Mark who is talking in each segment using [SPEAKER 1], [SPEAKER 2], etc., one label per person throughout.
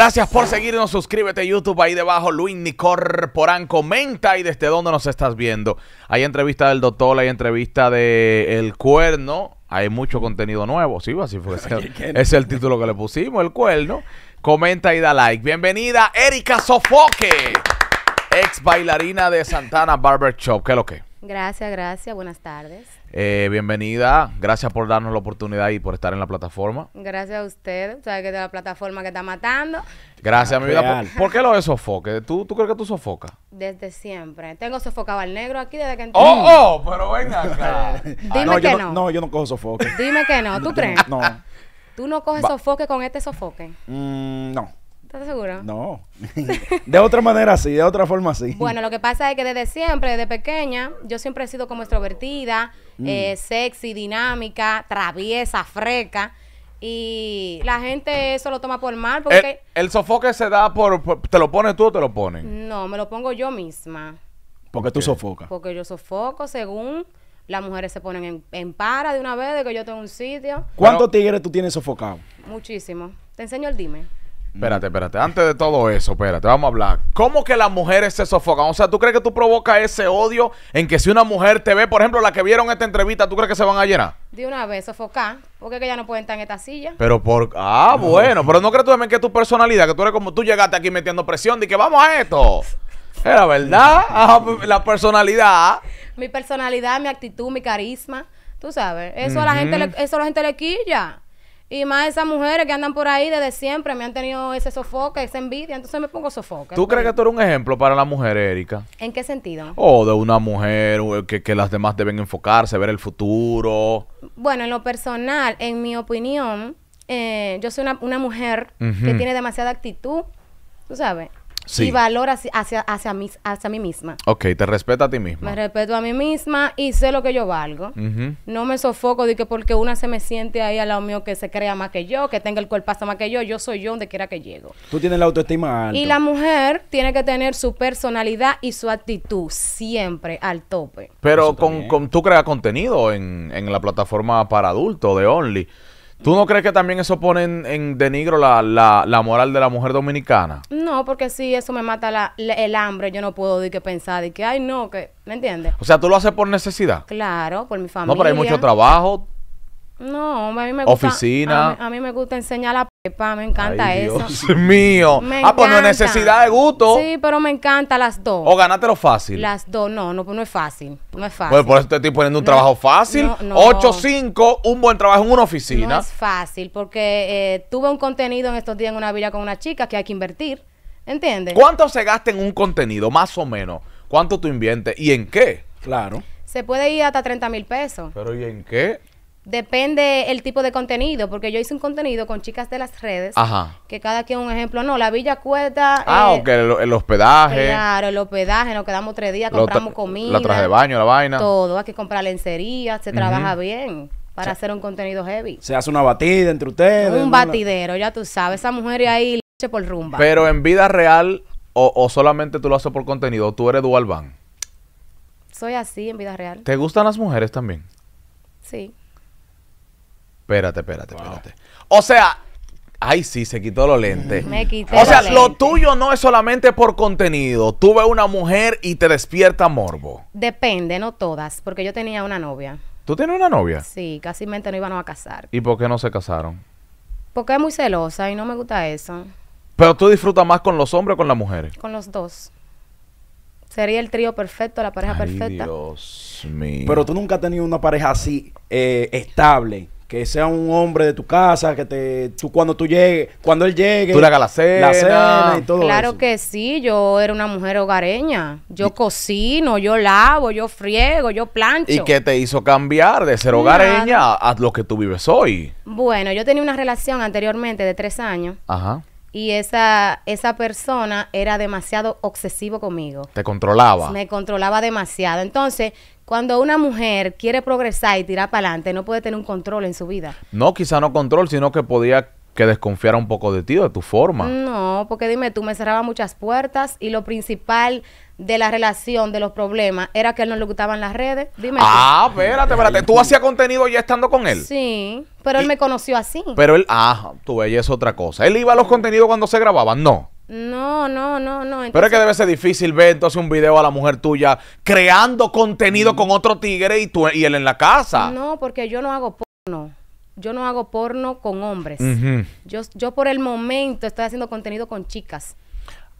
[SPEAKER 1] Gracias por seguirnos, suscríbete a YouTube ahí debajo, Luis Porán, comenta y desde dónde nos estás viendo. Hay entrevista del doctor, hay entrevista de El Cuerno, hay mucho contenido nuevo, sí, así fue. es el título que le pusimos, El Cuerno. Comenta y da like. Bienvenida Erika Sofoque, ex bailarina de Santana Barber Shop, ¿qué es lo que?
[SPEAKER 2] Gracias, gracias, buenas tardes.
[SPEAKER 1] Eh, bienvenida, gracias por darnos la oportunidad y por estar en la plataforma.
[SPEAKER 2] Gracias a usted, sabe que es la plataforma que está matando.
[SPEAKER 1] Gracias, mi vida. ¿Por, qué lo de sofoque? ¿Tú, ¿Tú crees que tú sofocas?
[SPEAKER 2] Desde siempre. Tengo sofocado al negro aquí desde que entré. ¡Oh, oh! Pero venga acá. Dime ah, que no,
[SPEAKER 1] no. yo no
[SPEAKER 3] cojo sofoque. Dime que no, ¿tú crees? No.
[SPEAKER 2] ¿Tú no coges sofoque con este sofoque?
[SPEAKER 3] Mm, no.
[SPEAKER 2] ¿Estás segura? No.
[SPEAKER 3] de otra manera sí, de otra forma sí. Bueno,
[SPEAKER 2] lo que pasa es que desde siempre, desde pequeña, yo siempre he sido como extrovertida, mm. eh, sexy, dinámica, traviesa, freca. Y la gente eso lo toma por mal. Porque eh,
[SPEAKER 1] el, sofoque se da por, ¿Te lo pones tú o te lo pones?
[SPEAKER 2] No, me lo pongo yo misma.
[SPEAKER 1] Porque tú sofocas.
[SPEAKER 2] Porque yo sofoco según las mujeres se ponen en, para de una vez de que yo tengo un sitio. ¿Cuántos
[SPEAKER 3] tigres tú tienes sofocado?
[SPEAKER 2] Muchísimo. Te enseño el dime.
[SPEAKER 1] Espérate, espérate. Antes de todo eso, espérate, vamos a hablar. ¿Cómo que las mujeres se sofocan? O sea, ¿tú crees que tú provocas ese odio en que si una mujer te ve, por ejemplo, la que vieron esta entrevista, ¿tú crees que se van a llenar?
[SPEAKER 2] De una vez, sofocar. Porque es que ya no pueden estar en esta silla.
[SPEAKER 1] Pero por. Ah, bueno. Pero no crees tú también que tu personalidad, que tú eres como tú llegaste aquí metiendo presión, de que vamos a esto. Era verdad. Pues, la personalidad.
[SPEAKER 2] Mi personalidad, mi actitud, mi carisma. Tú sabes. Eso, la gente eso a la gente le quilla. Y más esas mujeres que andan por ahí desde siempre me han tenido ese sofoque, esa envidia, entonces me pongo sofoque. ¿Tú crees que
[SPEAKER 1] tú eres un ejemplo para la mujer, Erika?
[SPEAKER 2] ¿En qué sentido? O
[SPEAKER 1] de una mujer que, que, las demás deben enfocarse, ver el futuro.
[SPEAKER 2] Bueno, en lo personal, en mi opinión, eh, yo soy una, mujer que tiene demasiada actitud, tú sabes, y valor hacia, hacia, hacia, mí misma.
[SPEAKER 1] Ok, te respeta a ti misma. Me
[SPEAKER 2] respeto a mí misma y sé lo que yo valgo. No me sofoco de que porque una se me siente ahí al lado mío que se crea más que yo, que tenga el cuerpo más que yo, yo soy yo donde quiera que llego.
[SPEAKER 1] Tú tienes la autoestima Y la
[SPEAKER 2] mujer tiene que tener su personalidad y su actitud siempre al tope. Pero
[SPEAKER 1] con, tú creas contenido en, en la plataforma para adultos de Only. ¿Tú no crees que también eso pone en, denigro la, la, la, moral de la mujer dominicana?
[SPEAKER 2] No, porque si eso me mata el hambre, yo no puedo de que pensar de que, ay, no, que, ¿me entiendes?
[SPEAKER 1] O sea, tú lo haces por necesidad.
[SPEAKER 2] Claro, por mi familia. No, pero hay mucho
[SPEAKER 1] trabajo,
[SPEAKER 2] no, a mí me gusta. Oficina. A mí, me gusta enseñar la pepa, me encanta eso. Dios
[SPEAKER 1] mío. ah, pues no es necesidad de gusto. Sí,
[SPEAKER 2] pero me encanta las dos.
[SPEAKER 1] O ganátelo fácil.
[SPEAKER 2] Las dos, no, no, es fácil. No es fácil. Pues por eso
[SPEAKER 1] te estoy poniendo un trabajo fácil. No, no. 8-5, un buen trabajo en una oficina. No es
[SPEAKER 2] fácil, porque eh, tuve un contenido en estos días en una villa con una chica que hay que invertir. ¿Entiendes? ¿Cuánto
[SPEAKER 1] se gasta en un contenido, más o menos? ¿Cuánto tú inviertes y en qué? Claro.
[SPEAKER 2] Se puede ir hasta 30 mil pesos.
[SPEAKER 1] ¿Pero y en qué?
[SPEAKER 2] Depende el tipo de contenido, porque yo hice un contenido con chicas de las redes, Ajá. que cada quien un ejemplo, no, la Villa Cuesta... Ah,
[SPEAKER 1] eh, el, hospedaje. Claro,
[SPEAKER 2] el hospedaje, nos quedamos tres días, compramos comida. La traje de
[SPEAKER 1] baño, la vaina.
[SPEAKER 2] Todo, hay que comprar lencería, se trabaja bien para hacer un contenido heavy.
[SPEAKER 1] Se hace una batida entre ustedes. Un
[SPEAKER 2] batidero, ya tú sabes, esa mujer ahí Le eche por rumba. Pero
[SPEAKER 1] en vida real, o, solamente tú lo haces por contenido, tú eres dual van
[SPEAKER 2] Soy así en vida real.
[SPEAKER 1] ¿Te gustan las mujeres también? Sí. Espérate, espérate, espérate. O sea, Ay, sí, se quitó los lentes.
[SPEAKER 2] Me quité o sea, lo
[SPEAKER 1] tuyo no es solamente por contenido. Tú ves una mujer y te despierta morbo.
[SPEAKER 2] Depende, no todas, porque yo tenía una novia.
[SPEAKER 1] ¿Tú tienes una novia?
[SPEAKER 2] Sí, casi no iban a casar.
[SPEAKER 1] ¿Y por qué no se casaron?
[SPEAKER 2] Porque es muy celosa y no me gusta eso.
[SPEAKER 1] ¿Pero tú disfrutas más con los hombres o con las mujeres?
[SPEAKER 2] Con los dos. Sería el trío perfecto, la pareja perfecta. Dios
[SPEAKER 3] mío. Pero tú nunca has tenido una pareja así eh, estable que sea un hombre de tu casa, que te, tú cuando tú llegues, cuando él llegue, tú le hagas
[SPEAKER 1] la cena,
[SPEAKER 3] y
[SPEAKER 2] todo Claro que sí, yo era una mujer hogareña. Yo cocino, yo lavo, yo friego, yo plancho. ¿Y qué
[SPEAKER 1] te hizo cambiar de ser hogareña a lo que tú vives hoy?
[SPEAKER 2] Bueno, yo tenía una relación anteriormente de tres años. Ajá. Y esa, esa persona era demasiado obsesivo conmigo.
[SPEAKER 1] Te controlaba. Me
[SPEAKER 2] controlaba demasiado. Entonces, cuando una mujer quiere progresar y tirar para adelante, no puede tener un control en su vida.
[SPEAKER 1] No, quizá no control, sino que podía que desconfiara un poco de ti, de tu forma.
[SPEAKER 2] No, porque dime tú, me cerraba muchas puertas y lo principal de la relación, de los problemas, era que él no le gustaban las redes. Dime. Ah, espérate, espérate.
[SPEAKER 1] ¿Tú hacías contenido ya estando con él?
[SPEAKER 2] Sí, pero él me conoció así. Pero
[SPEAKER 1] él, ah, tú belleza es otra cosa. ¿Él iba a los mm. contenidos cuando se grababan? No.
[SPEAKER 2] No, no, no, no. Pero es que debe
[SPEAKER 1] ser difícil ver entonces un video a la mujer tuya creando contenido con otro tigre y, tú, y él en la casa.
[SPEAKER 2] No, porque yo no hago porno. Yo no hago porno con hombres. yo, yo por el momento estoy haciendo contenido con chicas.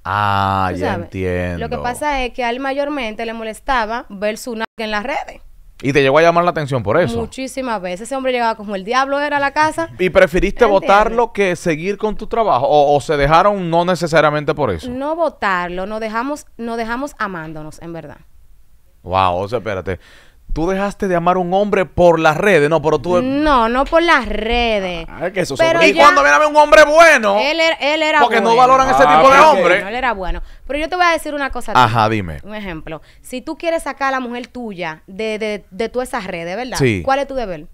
[SPEAKER 1] Ah, ya entiendo. Lo que pasa
[SPEAKER 2] es que a él mayormente le molestaba ver su nalga en las redes.
[SPEAKER 1] Y te llegó a llamar la atención por eso.
[SPEAKER 2] Muchísimas veces. Ese hombre llegaba como el diablo era a la casa. ¿Y
[SPEAKER 1] preferiste votarlo que seguir con tu trabajo? O, se dejaron no necesariamente por eso?
[SPEAKER 2] No votarlo, nos dejamos, nos dejamos amándonos, en verdad.
[SPEAKER 1] Wow, o sea, espérate tú dejaste de amar a un hombre por las redes, no, pero tú...
[SPEAKER 2] No, no por las redes. Ah, y cuando viene a ver un hombre bueno... Él er, era, él porque no valoran ese ah, tipo de hombre. él era bueno. Pero yo te voy a decir una cosa. Ajá, dime. Un ejemplo. Si tú quieres sacar a la mujer tuya de, de, de, de todas esas redes, ¿verdad? Sí. ¿Cuál es tu deber?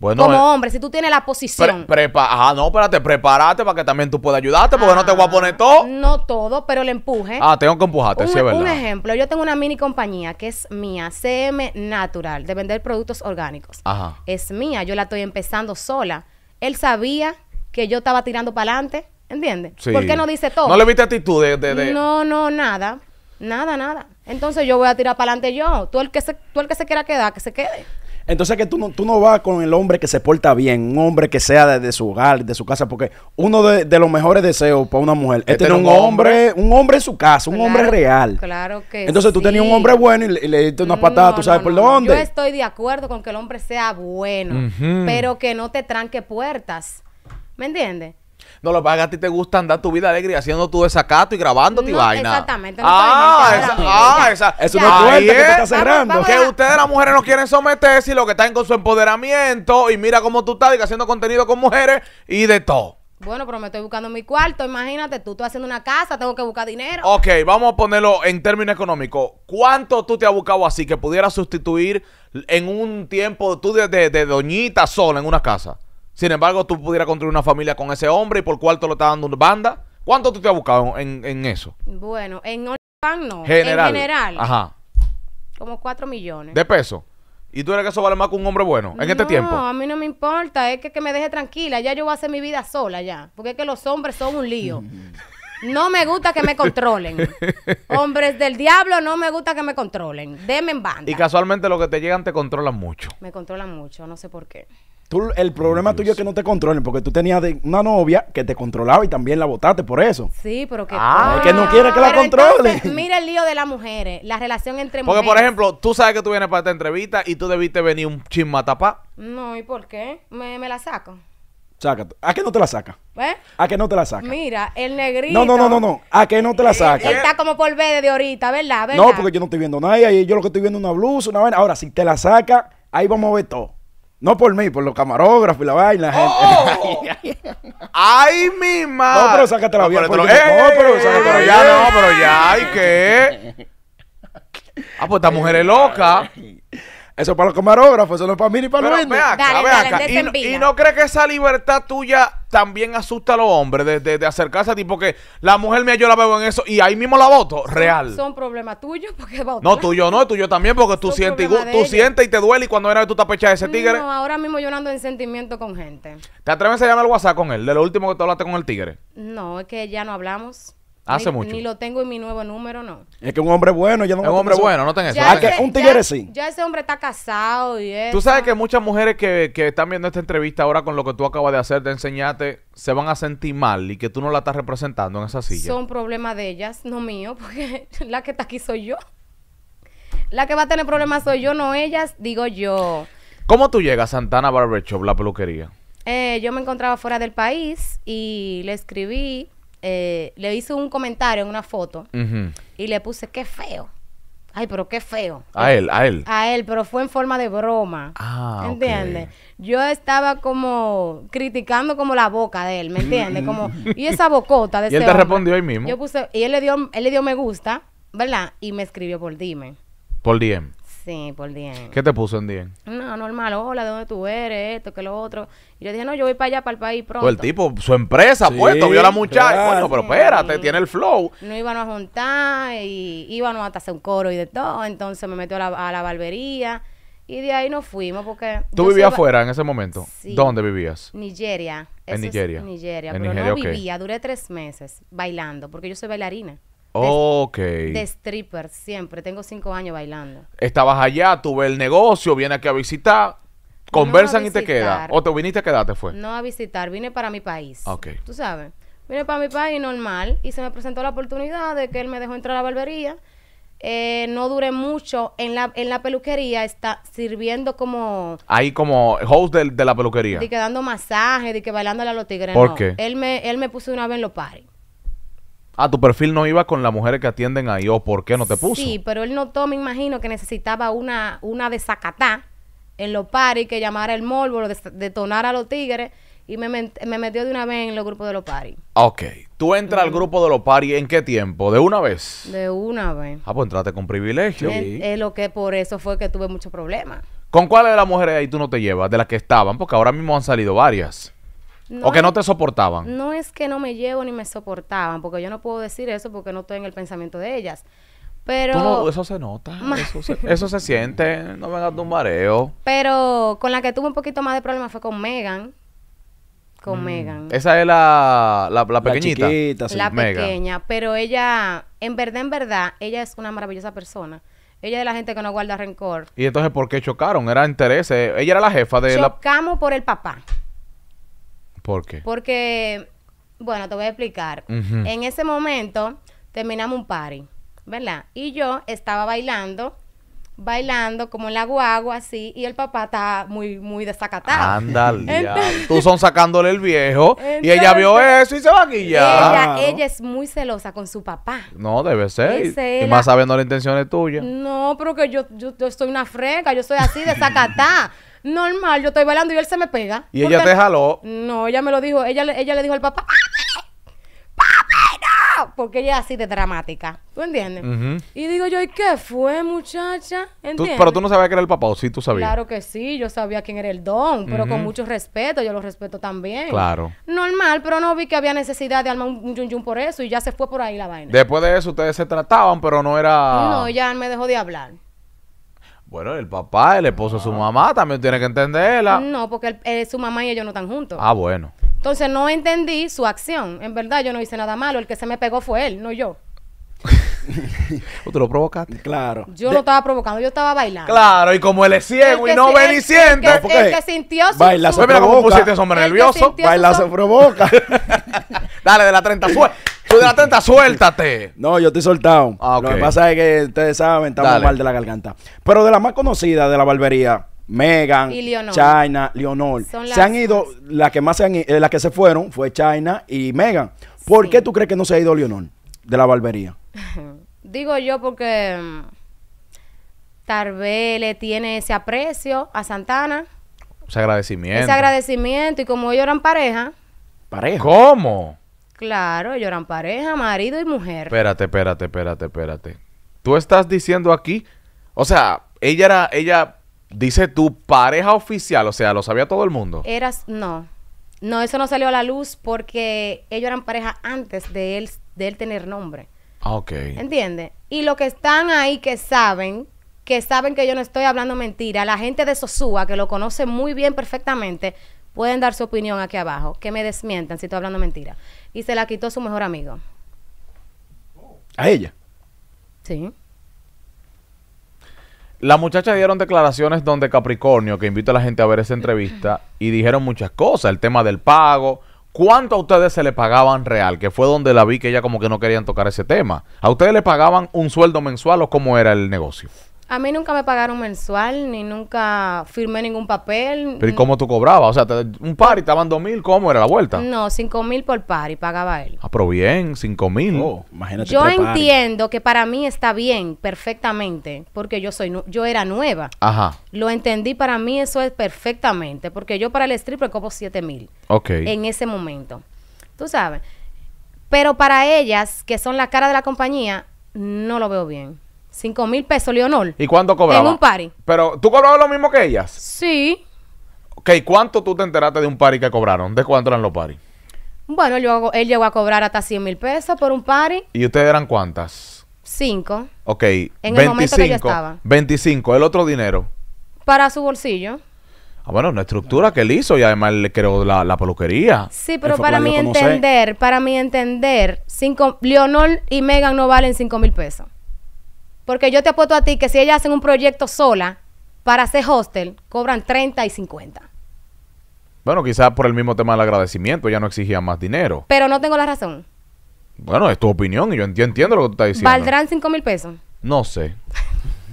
[SPEAKER 1] como eh, hombre,
[SPEAKER 2] si tú tienes la posición.
[SPEAKER 1] Pre, no, espérate, prepárate para que también tú puedas ayudarte, porque no te voy a poner ah, todo.
[SPEAKER 2] No todo, pero el empuje. Ah, tengo que empujarte, un, sí, es e-, verdad. Un ejemplo, yo tengo una mini compañía que es mía, CM Natural, de vender productos orgánicos. Ajá. Es mía, yo la estoy empezando sola. Él sabía que yo estaba tirando para adelante, ¿entiendes? ¿Por qué no dice todo? No le viste
[SPEAKER 1] actitud de,
[SPEAKER 2] No, no, nada. Nada, nada. Entonces yo voy a tirar para adelante yo. Tú el que se, tú el que se quiera quedar, que se quede.
[SPEAKER 3] Entonces que tú no, tú no vas con el hombre que se porta bien, un hombre que sea de, su hogar, de su casa, porque uno de, los mejores deseos para una mujer es tener un hombre, un hombre en su casa, un hombre real.
[SPEAKER 2] Claro que Entonces tú tenías un hombre
[SPEAKER 3] bueno y le, diste una mm, patada, tú sabes por dónde. Yo estoy
[SPEAKER 2] de acuerdo con que el hombre sea bueno, pero que no te tranque puertas. ¿Me entiendes?
[SPEAKER 1] No, lo que a ti te gusta andar tu vida alegre haciendo tu desacato y grabando tu vaina. Exactamente. No ah, esa, ah, esa, no es que te está cerrando. ustedes las mujeres no quieren someterse y lo que están con su empoderamiento y mira cómo tú estás haciendo contenido con mujeres y de todo.
[SPEAKER 2] Bueno, pero me estoy buscando mi cuarto, imagínate, tú estoy haciendo una casa, tengo que buscar dinero.
[SPEAKER 1] Ok, vamos a ponerlo en términos económicos. ¿Cuánto tú te has buscado así que pudieras sustituir en un tiempo tú de doñita sola en una casa? Sin embargo, tú pudieras construir una familia con ese hombre y por cuarto lo está dando una banda. ¿Cuánto tú te has buscado en, eso?
[SPEAKER 2] Bueno, en OnlyFans no. General. En general. Ajá. Como cuatro millones. ¿De
[SPEAKER 1] peso? ¿Y tú crees que eso vale más que un hombre bueno en este tiempo? No,
[SPEAKER 2] a mí no me importa. Es que, que me deje tranquila. Ya yo voy a hacer mi vida sola ya. Porque es que los hombres son un lío. No me gusta que me controlen. Hombres del diablo, no me gusta que me controlen. Deme en banda. Y
[SPEAKER 1] casualmente lo que te llegan te controlan mucho.
[SPEAKER 2] Me controlan mucho, no sé por qué
[SPEAKER 3] el problema tuyo es que no te controlen, porque tú tenías una novia que te controlaba y también la votaste
[SPEAKER 1] por eso.
[SPEAKER 2] Sí, pero que. Ah. que no quiere que la
[SPEAKER 1] controle
[SPEAKER 2] mira el lío de las mujeres, la relación entre mujeres. Porque, por ejemplo,
[SPEAKER 1] tú sabes que tú vienes para esta entrevista y tú debiste venir un chisma
[SPEAKER 2] No, ¿y por qué? Me, la saco.
[SPEAKER 1] Sácate. ¿A qué no te la saca? ¿Eh? ¿A qué no te la saca?
[SPEAKER 2] Mira, el negrito. No, no, no, no,
[SPEAKER 3] no. ¿A qué no te la eh, saca? Él,
[SPEAKER 2] está como por de ahorita, ¿verdad? No, porque
[SPEAKER 3] yo no estoy viendo nada. Y yo lo que estoy viendo es una blusa, una vaina. Ahora, si te la saca, ahí vamos a ver todo. No por mí, por los camarógrafos y la vaina,
[SPEAKER 2] oh. gente. Oh.
[SPEAKER 1] ¡Ay, mi madre!
[SPEAKER 2] No, pero
[SPEAKER 3] sácatela la no, vida. Pero, no, eh, pero la ya, no, pero ya, ¿y qué?
[SPEAKER 1] Ah, pues esta mujer es loca. Eso para los camarógrafos, eso no es para mí ni para los ve y, no, crees que esa libertad tuya también asusta a los hombres de, acercarse a ti, porque la mujer mía yo la veo en eso y ahí mismo la voto, real. Son
[SPEAKER 2] problemas tuyos, porque voto. No,
[SPEAKER 1] tuyo no, tuyo también, porque tú, sientes y, tú sientes y te duele y cuando era tú te de ese tigre. No,
[SPEAKER 2] ahora mismo yo ando en sentimiento con gente.
[SPEAKER 1] ¿Te atreves a llamar al WhatsApp con él, de lo último que te hablaste con el tigre?
[SPEAKER 2] No, es que ya no hablamos.
[SPEAKER 1] Hace mucho. Ni lo
[SPEAKER 2] tengo en mi nuevo número, no.
[SPEAKER 1] Es que un hombre bueno, ya no. Es un hombre bueno, no ah, eso. un tigre sí.
[SPEAKER 2] Ya ese hombre está casado y eso. Tú
[SPEAKER 1] sabes que muchas mujeres que, están viendo esta entrevista ahora con lo que tú acabas de hacer, de enseñarte, se van a sentir mal y que tú no la estás representando en esa silla. Son
[SPEAKER 2] problemas de ellas, no mío, porque la que está aquí soy yo. La que va a tener problemas soy yo, no ellas, digo yo.
[SPEAKER 1] ¿Cómo tú llegas a Santana Barber Shop, la peluquería?
[SPEAKER 2] Eh, yo me encontraba fuera del país y le escribí eh, le hice un comentario en una foto y le puse, que feo. Ay, pero qué feo. A él, a él. A él, pero fue en forma de broma. Ah, ¿Entiendes? Yo estaba como criticando como la boca de él, ¿me entiendes? Como, y esa bocota de Y él te respondió ahí mismo. Yo puse, y él le dio, él le dio me gusta, ¿verdad? Y me escribió por dime Por dime Sí, por bien. ¿Qué te
[SPEAKER 1] puso en bien?
[SPEAKER 2] No, normal, hola, ¿de dónde tú eres? Esto, que lo otro. Y yo dije, no, yo voy para allá, para el país pronto. Pues el tipo, su empresa, pues, puesto, vio a la muchacha, bueno, pero espérate,
[SPEAKER 1] tiene el flow.
[SPEAKER 2] No íbamos a juntar, y íbamos hasta hacer un coro y de todo, entonces me metió a la, barbería. Y de ahí nos fuimos porque... ¿Tú vivías afuera
[SPEAKER 1] en ese momento? Sí. ¿Dónde vivías? Nigeria. en Nigeria. Nigeria. En pero no vivía,
[SPEAKER 2] duré tres meses bailando porque yo soy bailarina.
[SPEAKER 1] Ok. De
[SPEAKER 2] stripper, siempre. Tengo cinco años bailando.
[SPEAKER 1] Estabas allá, tuve el negocio, viene aquí a visitar, conversan y te quedas ¿O te viniste a quedarte fue? No
[SPEAKER 2] a visitar, vine para mi país. Ok. Tú sabes. Vine para mi país normal y se me presentó la oportunidad de que él me dejó entrar a la barbería. Eh, no duré mucho en la, en la peluquería, está sirviendo como...
[SPEAKER 1] Ahí como host de, la peluquería. De que
[SPEAKER 2] dando masajes, de que bailando a los tigres. ¿Por qué? Él me, él me puso una vez en los paris
[SPEAKER 1] ah, tu perfil no iba con las mujeres que atienden ahí, o por qué no te puso. Sí,
[SPEAKER 2] pero él notó, me imagino, que necesitaba una, una desacatá en los paris que llamara el morbo, detonar a los tigres. Y me, metió de una vez en los grupos de los paris.
[SPEAKER 1] Ok. ¿Tú entras al grupo de los paris en qué tiempo? ¿De una vez?
[SPEAKER 2] De una vez.
[SPEAKER 1] Ah, pues entraste con privilegio. Es, es
[SPEAKER 2] lo que por eso fue que tuve muchos problemas.
[SPEAKER 1] ¿Con cuáles de las mujeres ahí tú no te llevas? De las que estaban, porque ahora mismo han salido varias. ¿O que no te soportaban?
[SPEAKER 2] No es que no me llevo ni me soportaban, porque yo no puedo decir eso porque no estoy en el pensamiento de ellas. Pero... No,
[SPEAKER 1] eso se nota, eso se, siente, no me hagas un mareo.
[SPEAKER 2] Pero con la que tuve un poquito más de problema fue con Megan. Con mm. Megan.
[SPEAKER 1] Esa es la, la, la pequeñita. La, la pequeña,
[SPEAKER 2] pero ella, en verdad, en verdad, ella es una maravillosa persona. Ella es de la gente que no guarda rencor.
[SPEAKER 1] ¿Y entonces por qué chocaron? Era intereses. Eh, ella era la jefa de la...
[SPEAKER 2] Chocamos por el papá. ¿Por qué? Porque, bueno, te voy a explicar. En ese momento terminamos un party, ¿verdad? Y yo estaba bailando bailando como en la guagua así y el papá está muy muy desacatado.
[SPEAKER 1] Ándale. Tú son sacándole el viejo y ella vio eso y se va a guillar. Ella, ella
[SPEAKER 2] es muy celosa con su papá.
[SPEAKER 1] No, debe ser. Y más sabiendo las intenciones tuya.
[SPEAKER 2] No, pero que yo, yo, soy una freca, yo soy así desacatada. normal, yo estoy bailando y él se me pega. ¿Y ella te jaló? No, ella me lo dijo, ella, ella le dijo al papá, Papá, no! Porque ella es así de dramática, ¿tú entiendes? Y digo yo, ¿y qué fue, muchacha? pero tú no
[SPEAKER 1] sabías que era el papá, ¿o sí tú sabías? Claro
[SPEAKER 2] que sí, yo sabía quién era el don, pero con mucho respeto, yo lo respeto también. Claro. Normal, pero no vi que había necesidad de armar un, un por eso y ya se fue por ahí la vaina.
[SPEAKER 1] Después de eso ustedes se trataban, pero no era... No,
[SPEAKER 2] ya me dejó de hablar.
[SPEAKER 1] Bueno, el papá, el esposo de su ah. mamá también tiene que entenderla.
[SPEAKER 2] No, porque el, eh, su mamá y ellos no están juntos. Ah, bueno. Entonces no entendí su acción. En verdad, yo no hice nada malo. El que se me pegó fue él, no yo.
[SPEAKER 1] ¿Tú lo provocaste? Claro. Yo no lo
[SPEAKER 2] estaba provocando, yo estaba bailando. Claro,
[SPEAKER 1] y como él es ciego y no ve ni siente. El que,
[SPEAKER 2] sintió Baila se Mira cómo pusiste
[SPEAKER 1] hombre nervioso. Baila se provoca. Dale, de la 30 fue.
[SPEAKER 3] Tú de la suéltate. No, yo estoy soltado. Ah, Lo que pasa es que ustedes saben, estamos mal de la garganta. Pero de las más conocidas de la barbería, Megan, y Leonor. China, Leonor. se han ido, las que más se han ido, eh, las que se fueron fue China y Megan. ¿Por qué tú crees que no se ha ido Leonor de la barbería?
[SPEAKER 2] Digo yo porque mm, tal vez le tiene ese aprecio a Santana.
[SPEAKER 1] Ese agradecimiento. Ese
[SPEAKER 2] agradecimiento y como ellos eran pareja.
[SPEAKER 1] ¿Pareja? ¿Cómo?
[SPEAKER 2] Claro, ellos eran pareja, marido y mujer.
[SPEAKER 1] Espérate, espérate, espérate, espérate. Tú estás diciendo aquí, o sea, ella era, ella dice tu pareja oficial, o sea, lo sabía todo el mundo.
[SPEAKER 2] Eras, no, no, eso no salió a la luz porque ellos eran pareja antes de él, de tener nombre. Ah, ok. ¿Entiendes? Y lo que están ahí que saben, que saben que yo no estoy hablando mentira, la gente de Sosúa, que lo conoce muy bien perfectamente, pueden dar su opinión aquí abajo, que me desmientan si estoy hablando mentira y se la quitó su mejor amigo. ¿A ella? Sí.
[SPEAKER 1] La muchacha dieron declaraciones donde Capricornio, que invita a la gente a ver esa entrevista, y dijeron muchas cosas, el tema del pago, cuánto a ustedes se le pagaban real, que fue donde la vi que ella como que no querían tocar ese tema. ¿A ustedes le pagaban un sueldo mensual o cómo era el negocio?
[SPEAKER 2] A mí nunca me pagaron mensual, ni nunca firmé ningún papel. ¿Pero y
[SPEAKER 1] cómo tú cobrabas? O sea, un par y estaban dos mil, ¿cómo era la vuelta?
[SPEAKER 2] No, cinco mil por par y pagaba él.
[SPEAKER 1] Ah, pero bien, cinco mil. Oh, imagínate. Yo entiendo
[SPEAKER 2] que para mí está bien, perfectamente, porque yo soy, yo era nueva. Ajá. Lo entendí para mí eso es perfectamente, porque yo para el stripper copo siete mil. Ok. En ese momento, tú sabes. Pero para ellas, que son la cara de la compañía, no lo veo bien. Cinco mil pesos, Leonor.
[SPEAKER 1] ¿Y cuánto cobraba? En un party. Pero, ¿tú cobrabas lo mismo que ellas?
[SPEAKER 2] Sí.
[SPEAKER 1] Ok, ¿cuánto tú te enteraste de un pari que cobraron? ¿De cuánto eran los paris?
[SPEAKER 2] Bueno, él llegó a cobrar hasta 100 mil pesos por un pari
[SPEAKER 1] ¿Y ustedes eran cuántas?
[SPEAKER 2] Cinco.
[SPEAKER 1] Ok. En 25, el momento que 25, el otro dinero.
[SPEAKER 2] Para su bolsillo.
[SPEAKER 1] Ah, bueno, una estructura que él hizo y además le creó la, peluquería. Sí, pero para mi entender,
[SPEAKER 2] para mi entender, cinco, Leonor y Megan no valen 5 mil pesos. Porque yo te apuesto a ti que si ellas hacen un proyecto sola para hacer hostel, cobran 30 y 50.
[SPEAKER 1] Bueno, quizás por el mismo tema del agradecimiento, ya no exigían más dinero.
[SPEAKER 2] Pero no tengo la razón.
[SPEAKER 1] Bueno, es tu opinión y yo entiendo, lo que tú estás diciendo. ¿Valdrán
[SPEAKER 2] 5 mil pesos?
[SPEAKER 1] No sé.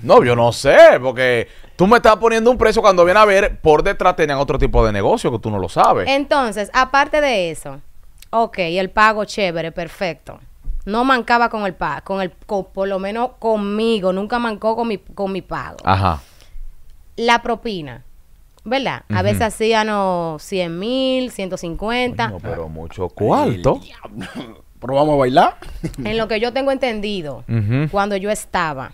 [SPEAKER 1] No, yo no sé, porque tú me estás poniendo un precio cuando viene a ver por detrás tenían otro tipo de negocio que tú no lo sabes.
[SPEAKER 2] Entonces, aparte de eso, ok, el pago chévere, perfecto no mancaba con el pago, con el, por lo menos conmigo, nunca mancó con mi, con mi pago. Ajá. La propina. ¿verdad? A veces hacían 100 mil, 150. No, pero
[SPEAKER 1] mucho. ¿Cuánto?
[SPEAKER 3] vamos a bailar? en
[SPEAKER 2] lo que yo tengo entendido, cuando yo estaba.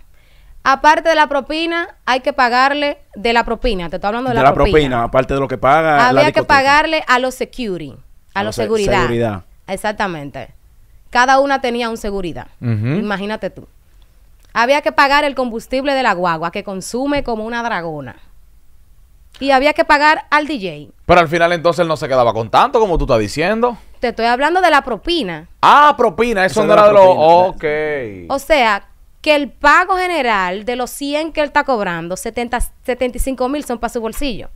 [SPEAKER 2] Aparte de la propina, hay que pagarle de la propina. Te estoy hablando de, de la, propina.
[SPEAKER 3] aparte de lo que paga. Había que
[SPEAKER 2] pagarle a los security, a, a los seguridad. Exactamente cada una tenía un seguridad. Imagínate tú. Había que pagar el combustible de la guagua, que consume como una dragona. Y había que pagar al DJ.
[SPEAKER 1] Pero al final entonces él no se quedaba con tanto, como tú estás diciendo.
[SPEAKER 2] Te estoy hablando de la propina.
[SPEAKER 1] Ah, propina, eso, no era de los... Ok. O
[SPEAKER 2] sea, que el pago general de los 100 que él está cobrando, 70, 75 mil son para su bolsillo.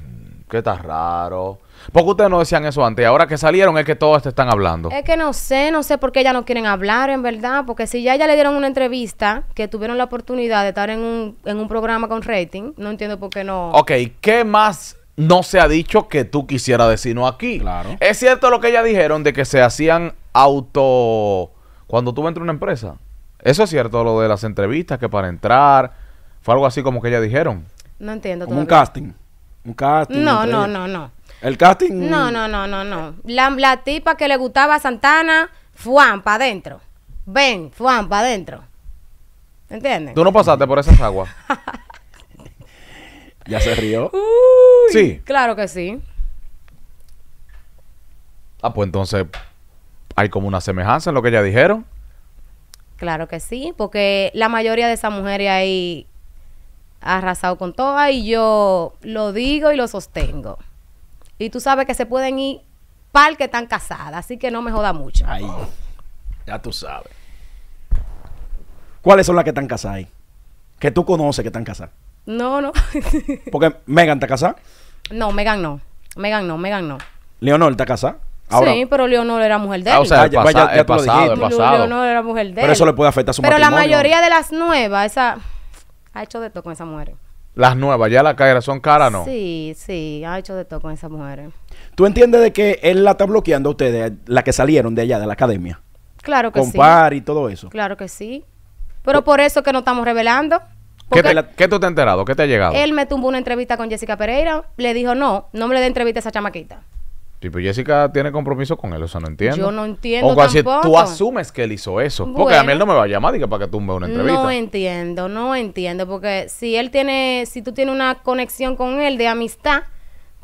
[SPEAKER 1] Mm, qué está raro. Porque ustedes no decían eso antes? Ahora que salieron es que todos te están hablando. Es
[SPEAKER 2] que no sé, no sé por qué ya no quieren hablar, en verdad. Porque si ya, ya le dieron una entrevista, que tuvieron la oportunidad de estar en un, en un programa con rating, no entiendo por qué no.
[SPEAKER 1] Ok, ¿qué más no se ha dicho que tú quisieras decirnos aquí? Claro. Es cierto lo que ella dijeron de que se hacían auto. Cuando tú entras a una empresa. Eso es cierto, lo de las entrevistas, que para entrar. Fue algo así como que ella dijeron.
[SPEAKER 2] No entiendo. Como un casting.
[SPEAKER 1] Un casting. No, no, no,
[SPEAKER 2] no. El casting. No, no, no, no, no. La, tipa que le gustaba a Santana, Juan pa' adentro. Ven, Fuan, pa' adentro. ¿Entiendes?
[SPEAKER 1] Tú no pasaste por esas aguas. ¿Ya se rió? sí.
[SPEAKER 2] Claro que sí.
[SPEAKER 1] Ah, pues entonces hay como una semejanza en lo que ya dijeron.
[SPEAKER 2] Claro que sí, porque la mayoría de esas mujeres ahí ha arrasado con todas y yo lo digo y lo sostengo. Y tú sabes que se pueden ir par que están casadas, así que no me joda mucho. Ahí,
[SPEAKER 3] ya tú sabes. ¿Cuáles son las que están casadas ahí? Que tú conoces que están casadas. No, no. Porque Megan está casada.
[SPEAKER 2] No, Megan no. Megan no, Megan no.
[SPEAKER 3] Leonor está casada. Ahora,
[SPEAKER 2] sí, pero Leonor era mujer de él. Ah, o sea, el ya el pasado, el pasado. Leonor era mujer de él. Pero eso le puede afectar a su Pero la mayoría de las nuevas, esa ha hecho de todo con esa mujer.
[SPEAKER 1] Las nuevas, ya la caras son caras, ¿no?
[SPEAKER 2] Sí, sí, ha hecho de todo con esas mujeres.
[SPEAKER 3] ¿Tú entiendes de que él la está bloqueando a ustedes, la que salieron de allá, de la academia?
[SPEAKER 2] Claro que sí. compar y todo eso. Claro que sí. Pero por eso que no estamos revelando. ¿Qué,
[SPEAKER 1] ¿Qué tú te has enterado? ¿Qué te ha llegado?
[SPEAKER 2] Él me tumbó una entrevista con Jessica Pereira, le dijo, no, no me le dé entrevista a esa chamaquita
[SPEAKER 1] pero Jessica tiene compromiso con él, o sea, no entiendo. Yo no
[SPEAKER 2] entiendo. O casi tú asumes
[SPEAKER 1] que él hizo eso. porque a mí él no me va a llamar diga, para que tumbe una entrevista. No
[SPEAKER 2] entiendo, no entiendo. Porque si él tiene, si tú tienes una conexión con él de amistad,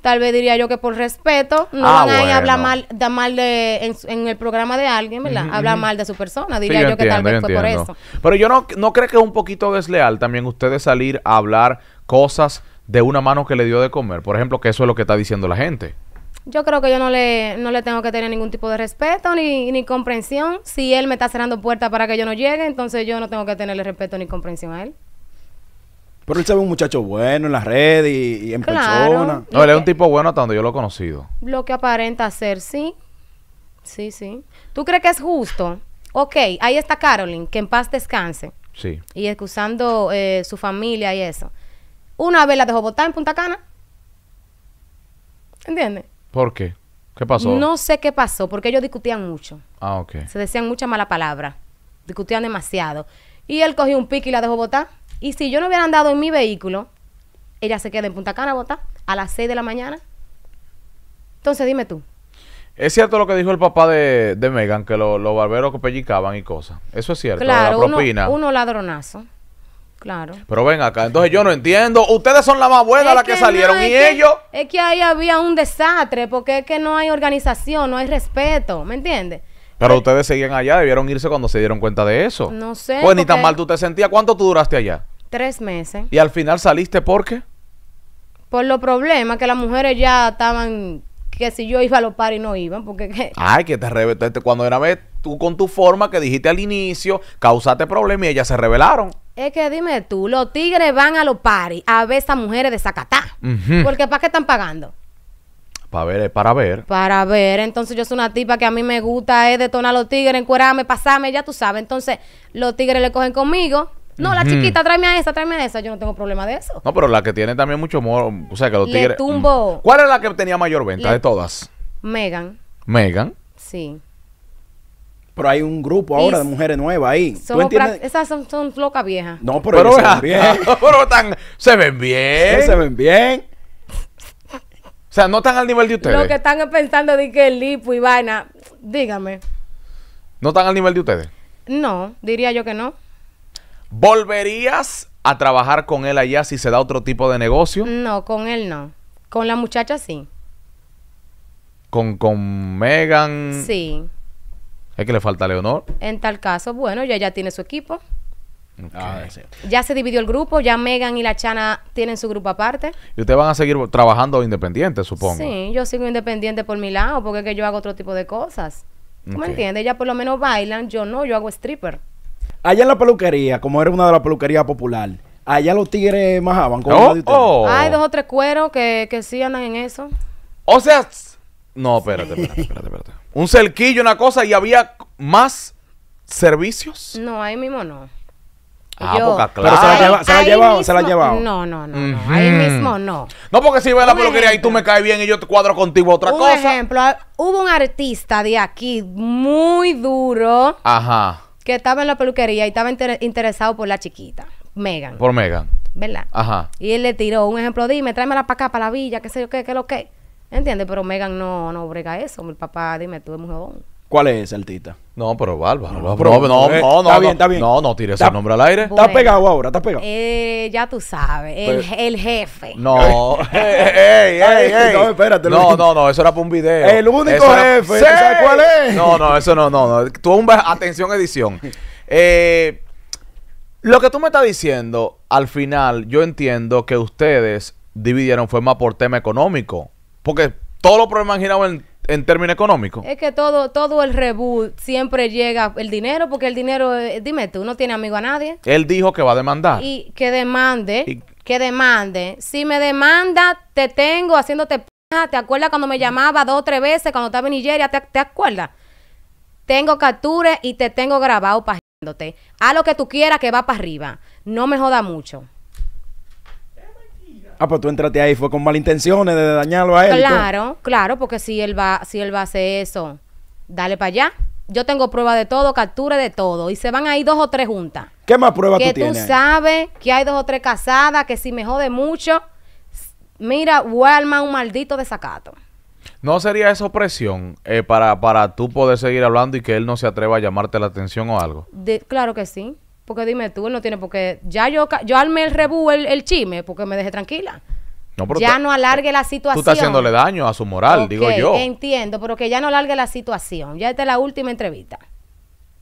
[SPEAKER 2] tal vez diría yo que por respeto, no ah, van a ir a hablar mal, da mal de, en, el programa de alguien, ¿verdad? Hablar mal de su persona, diría yo, que tal vez fue por eso.
[SPEAKER 1] Pero yo no, no creo que es un poquito desleal también ustedes salir a hablar cosas de una mano que le dio de comer. Por ejemplo, que eso es lo que está diciendo la gente.
[SPEAKER 2] Yo creo que yo no le, no le tengo que tener ningún tipo de respeto ni, comprensión. Si él me está cerrando puertas para que yo no llegue, entonces yo no tengo que tenerle respeto ni comprensión a él.
[SPEAKER 3] Pero él sabe un muchacho bueno en las redes y, en persona. No, él
[SPEAKER 2] es un
[SPEAKER 1] tipo bueno hasta donde yo lo he conocido.
[SPEAKER 2] Lo que aparenta ser, sí. Sí, sí. ¿Tú crees que es justo? Ok, ahí está Carolyn, que en paz descanse. Sí. Y excusando eh, su familia y eso. Una vez la dejó votar en Punta Cana. ¿Entiendes?
[SPEAKER 1] ¿Por qué? ¿Qué pasó? No
[SPEAKER 2] sé qué pasó, porque ellos discutían mucho. Ah, ok. Se decían muchas malas palabras. Discutían demasiado. Y él cogió un pique y la dejó botar. Y si yo no hubiera andado en mi vehículo, ella se queda en Punta Cana botar a las 6 de la mañana. Entonces dime tú.
[SPEAKER 1] Es cierto lo que dijo el papá de, de Megan, que los barberos que pellicaban y cosas. Eso es cierto. Claro, la propina.
[SPEAKER 2] ladronazo. Claro.
[SPEAKER 1] Pero ven acá, entonces yo no entiendo. Ustedes son la más buena, las que, salieron y ellos.
[SPEAKER 2] Es que ahí había un desastre, porque es que no hay organización, no hay respeto, ¿me entiendes?
[SPEAKER 1] Pero pues ustedes seguían allá, debieron irse cuando se dieron cuenta de eso. No
[SPEAKER 2] sé. Pues ni tan mal tú
[SPEAKER 1] te sentías. ¿Cuánto tú duraste allá?
[SPEAKER 2] Tres meses.
[SPEAKER 1] ¿Y al final saliste por qué?
[SPEAKER 2] Por los problemas que las mujeres ya estaban, que si yo iba a los pares no iban, porque...
[SPEAKER 1] Ay, que te revelaste. Cuando era vez tú con tu forma que dijiste al inicio, causaste problemas y ellas se rebelaron
[SPEAKER 2] es que dime tú, los tigres van a los paris a ver esas mujeres de Zacatá. ¿por Porque ¿para qué están pagando?
[SPEAKER 1] Para ver, para ver.
[SPEAKER 2] Para ver. Entonces yo soy una tipa que a mí me gusta es eh, detonar a los tigres, encuerarme, pasame, ya tú sabes. Entonces los tigres le cogen conmigo. No, la chiquita, tráeme a esa, tráeme a esa. Yo no tengo problema de eso. No,
[SPEAKER 1] pero la que tiene también mucho amor. O sea, que los le tigres. tumbo. ¿Cuál es la que tenía mayor venta de todas? Megan. Megan.
[SPEAKER 2] Sí.
[SPEAKER 3] Pero hay un grupo ahora de mujeres nuevas ahí.
[SPEAKER 2] Esas son, son locas viejas.
[SPEAKER 3] No, pero, están
[SPEAKER 1] se ven bien. pero se ven bien. Se ven bien. O sea, no están al nivel de ustedes. Lo que
[SPEAKER 2] están pensando de que el lipo y vaina, dígame.
[SPEAKER 1] ¿No están al nivel de ustedes?
[SPEAKER 2] No, diría yo que no. ¿Volverías
[SPEAKER 1] a trabajar con él allá si se da otro tipo de negocio?
[SPEAKER 2] No, con él no. Con la muchacha sí.
[SPEAKER 1] Con, con Megan. Sí. Es que le falta Leonor.
[SPEAKER 2] En tal caso, bueno, ya ya tiene su equipo. Ah, ya se dividió el grupo, ya Megan y la Chana tienen su grupo aparte.
[SPEAKER 1] Y ustedes van a seguir trabajando independientes, supongo.
[SPEAKER 2] Sí, yo sigo independiente por mi lado, porque es que yo hago otro tipo de cosas. me entiendes? Ella por lo menos bailan, yo no, yo hago stripper.
[SPEAKER 3] Allá en la peluquería, como era una de las peluquerías popular, allá los tigres majaban con oh, oh, Hay dos
[SPEAKER 2] o tres cueros que, que sí andan en eso. O sea,
[SPEAKER 1] no, espérate, espérate, espérate, Un cerquillo, una cosa, y había más servicios.
[SPEAKER 2] No, ahí mismo no. Ah, Yo, poca, claro. Pero se la lleva, se la se la No, no, no, no. Ahí mismo no.
[SPEAKER 1] No, porque si ve la peluquería y tú me caes bien y yo te cuadro contigo otra Un Por
[SPEAKER 2] ejemplo, ah, hubo un artista de aquí muy duro Ajá. que estaba en la peluquería y estaba interesado por la chiquita, Megan, Por Megan. ¿verdad? Ajá. Y él le tiró un ejemplo, dime, tráemela para acá, para la villa, qué sé yo qué, qué lo que. ¿Entiendes? Pero Megan no, no brega eso. Mi papá, dime, tú eres mujerón.
[SPEAKER 1] ¿Cuál es ese artista? No, pero bárbaro. No, no, no, eh, eh, no, Está bien, está bien. No, no tires el nombre al aire. está pegado ahora, está pegado.
[SPEAKER 2] Eh, ya tú sabes, el, jefe.
[SPEAKER 1] No. ey, ey, ey, No, espérate. No, no, no, eso era para un video. El único jefe. ¿Sabes cuál es? No, no, eso no, no, no. Tú atención edición. Eh, lo que tú me estás diciendo, al final, yo entiendo que ustedes dividieron fue más por tema económico porque todos los problemas han girado en, términos económicos.
[SPEAKER 2] Es que todo todo el reboot siempre llega el dinero, porque el dinero, eh, dime tú, no tiene amigo a nadie.
[SPEAKER 1] Él dijo que va a demandar.
[SPEAKER 2] Y que demande, que demande. Si me demanda, te tengo haciéndote p***, ¿te acuerdas cuando me llamaba dos o tres veces cuando estaba en Nigeria? ¿Te, acuerdas? Tengo capturas y te tengo grabado pajándote. A lo que tú quieras que va para arriba. No me joda mucho.
[SPEAKER 3] Ah, pero pues tú entraste ahí, fue con malintenciones de dañarlo a él. Claro,
[SPEAKER 2] claro, porque si él va, si él va a hacer eso, dale para allá. Yo tengo prueba de todo, captura de todo. Y se van ahí dos o tres juntas.
[SPEAKER 3] ¿Qué más pruebas tú tienes? Que tú
[SPEAKER 2] sabes que hay dos o tres casadas, que si me jode mucho, mira, armar un maldito desacato.
[SPEAKER 1] ¿No sería eso presión eh, para, para tú poder seguir hablando y que él no se atreva a llamarte la atención o algo?
[SPEAKER 2] De, claro que sí. Porque dime tú, él no tiene porque ya yo yo armé el rebú el, el chisme porque me dejé tranquila. ya no alargue la situación. Tú estás haciéndole
[SPEAKER 1] daño a su moral, digo yo.
[SPEAKER 2] Entiendo, pero que ya no alargue la situación. Ya esta es la última entrevista.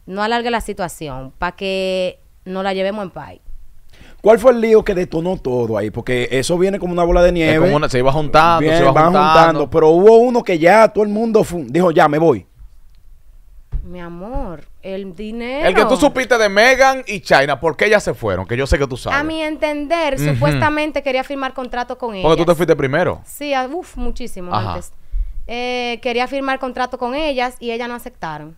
[SPEAKER 2] No alargue la situación para que no la llevemos en paz.
[SPEAKER 3] ¿Cuál fue el lío que detonó todo ahí? Porque eso viene como una bola de nieve. se iba juntando, se
[SPEAKER 1] iba juntando.
[SPEAKER 2] Pero
[SPEAKER 3] hubo uno que ya todo el mundo dijo, ya me voy.
[SPEAKER 2] Mi amor, el dinero. El que tú supiste
[SPEAKER 1] de Megan y China, ¿por qué ellas se fueron? Que yo sé que tú sabes. A mi
[SPEAKER 2] entender, supuestamente quería firmar contrato con ellas. Porque tú te fuiste primero. Sí, ah, muchísimo antes. Eh, quería firmar contrato con ellas y ellas no aceptaron.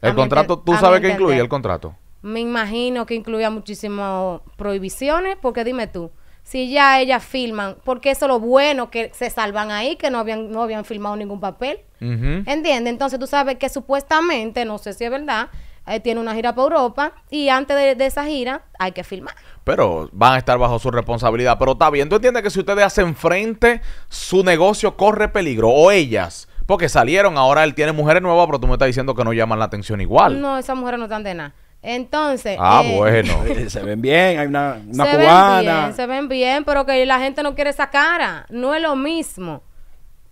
[SPEAKER 2] ¿El contrato, tú sabes qué incluía el contrato? Me imagino que incluía muchísimas prohibiciones, porque dime tú, si ya ellas firman, porque eso es lo bueno que se salvan ahí, que no habían, no habían firmado ningún papel. Entonces tú sabes que supuestamente, no sé si es verdad, eh, tiene una gira por Europa y antes de, esa gira hay que filmar.
[SPEAKER 1] Pero van a estar bajo su responsabilidad. Pero está bien, tú entiendes que si ustedes hacen frente, su negocio corre peligro o ellas. Porque salieron, ahora él tiene mujeres nuevas, pero tú me estás diciendo que no llaman la atención igual.
[SPEAKER 2] No, esas mujeres no están de nada. Entonces. Ah, eh, bueno.
[SPEAKER 1] se ven bien, hay una, se cubana. Ven bien, se
[SPEAKER 2] ven bien, pero que la gente no quiere esa cara. No es lo mismo.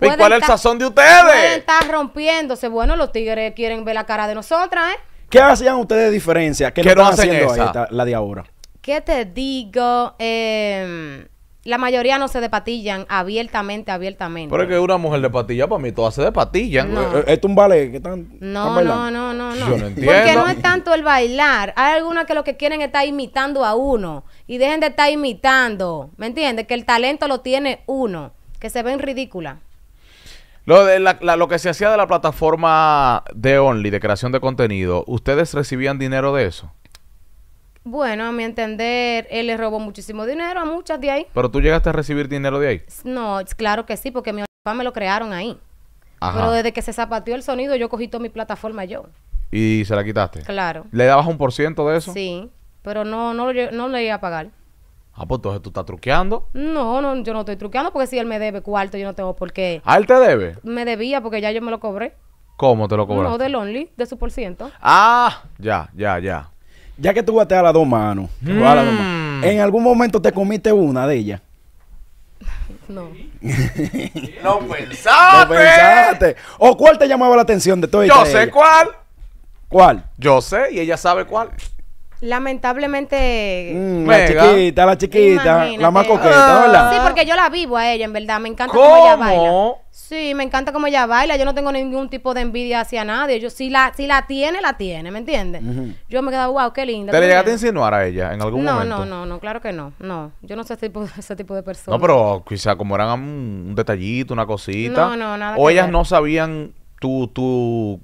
[SPEAKER 2] ¿Y cuál es el
[SPEAKER 1] sazón de ustedes?
[SPEAKER 2] Están rompiéndose. Bueno, los tigres quieren ver la cara de nosotras, ¿eh?
[SPEAKER 3] ¿Qué hacían ustedes de diferencia? ¿Qué, están haciendo ahí, la de ahora?
[SPEAKER 2] ¿Qué te digo? Em, la mayoría no se despatillan abiertamente, abiertamente. Pero es
[SPEAKER 1] que una mujer de patilla, para mí todas se despatillan. ¿Esto eh, eh, ¿Es un ballet
[SPEAKER 2] no, no, no, no, Yo no entiendo. Porque no es tanto el bailar. Hay algunas que lo que quieren está imitando a uno. Y dejen de estar imitando. ¿Me entiendes? Que el talento lo tiene uno. Que se ven ridículas.
[SPEAKER 1] Lo, de la, lo que se hacía de la plataforma de Only, de creación de contenido, ¿ustedes recibían dinero de eso?
[SPEAKER 2] Bueno, a mi entender, él le robó muchísimo dinero a muchas de ahí.
[SPEAKER 1] ¿Pero tú llegaste a recibir dinero de ahí?
[SPEAKER 2] No, claro que sí, porque mi papá me lo crearon ahí. Pero desde que se zapateó el sonido, yo cogí toda mi plataforma yo.
[SPEAKER 1] ¿Y se la quitaste? Claro. ¿Le dabas un por ciento de eso?
[SPEAKER 2] Sí, pero no, no, no le iba a pagar.
[SPEAKER 1] Ah, pues entonces tú estás truqueando.
[SPEAKER 2] No, no, yo no estoy truqueando porque si él me debe cuarto, yo no tengo por qué.
[SPEAKER 1] ¿A él te debe?
[SPEAKER 2] Me debía porque ya yo me lo cobré.
[SPEAKER 1] ¿Cómo te lo cobré? No,
[SPEAKER 2] del Only, de su por ciento. Ah,
[SPEAKER 1] ya, ya, ya. Ya que tú bateas a las dos manos,
[SPEAKER 2] mm.
[SPEAKER 3] ¿en algún momento te comiste una de ellas?
[SPEAKER 2] No. no pensaste. No pensaste.
[SPEAKER 3] ¿O cuál te llamaba la atención de todo Yo sé cuál. ¿Cuál? Yo sé y ella sabe cuál.
[SPEAKER 2] Lamentablemente. Mm, la
[SPEAKER 3] chiquita, la chiquita, la más coqueta, ah. verdad? Sí,
[SPEAKER 2] porque yo la vivo a ella, en verdad. Me encanta ¿Cómo? ella baila. Sí, me encanta cómo ella baila. Yo no tengo ningún tipo de envidia hacia nadie. si la, si la tiene, la tiene, ¿me entiendes? Yo me quedaba, wow, qué linda. ¿Te llegaste a
[SPEAKER 1] insinuar a ella en algún momento? No, no,
[SPEAKER 2] no, claro que no. No, yo no soy ese tipo, de persona. No, pero
[SPEAKER 1] quizá como eran un, detallito, una cosita. No, no, nada. O ellas no sabían tu, tu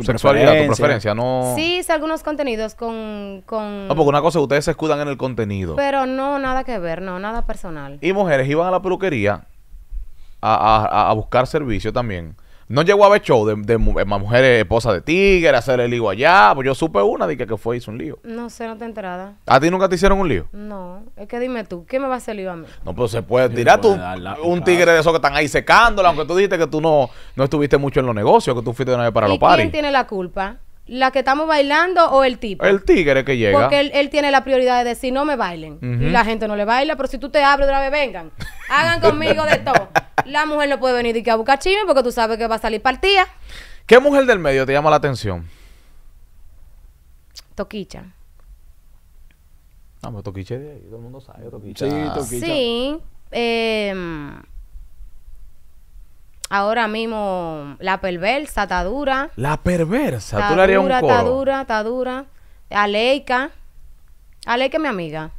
[SPEAKER 1] tu sexualidad, tu preferencia, no. Sí,
[SPEAKER 2] hice algunos contenidos con, con. No, ah, porque
[SPEAKER 1] una cosa ustedes se escudan en el contenido.
[SPEAKER 2] Pero no, nada que ver, no, nada personal.
[SPEAKER 1] Y mujeres iban a la peluquería a, a, a buscar servicio también. No llegó a ver show de, de, mujeres esposas de tigre, hacer el lío allá. Pues yo supe una dije que, que fue hizo un lío.
[SPEAKER 2] No sé, no te enterada.
[SPEAKER 1] ¿A ti nunca te hicieron un lío?
[SPEAKER 2] No, es que dime tú, ¿qué me va a hacer lío a mí?
[SPEAKER 1] No, pero pues se puede tirar tú, un tigre de esos que están ahí secándola, aunque tú dijiste que tú no, no estuviste mucho en los negocios, que tú fuiste de una vez para ¿Y los quién
[SPEAKER 2] tiene la culpa? la que estamos bailando o el tipo. El
[SPEAKER 1] tigre que llega. Porque
[SPEAKER 2] él, tiene la prioridad de decir, no me bailen. Y la gente no le baila, pero si tú te abres otra vez, vengan. Hagan conmigo de todo. La mujer no puede venir y que a buscar porque tú sabes que va a salir partida.
[SPEAKER 1] ¿Qué mujer del medio te llama la atención? Toquicha. No, pero Toquicha, todo el mundo sabe, Toquicha. Sí, Toquicha.
[SPEAKER 2] Sí. Em, ahora mismo La Perversa, Tadura.
[SPEAKER 1] La Perversa, tú le harías un coro. Tadura,
[SPEAKER 2] Tadura, Aleika. Aleika es mi amiga.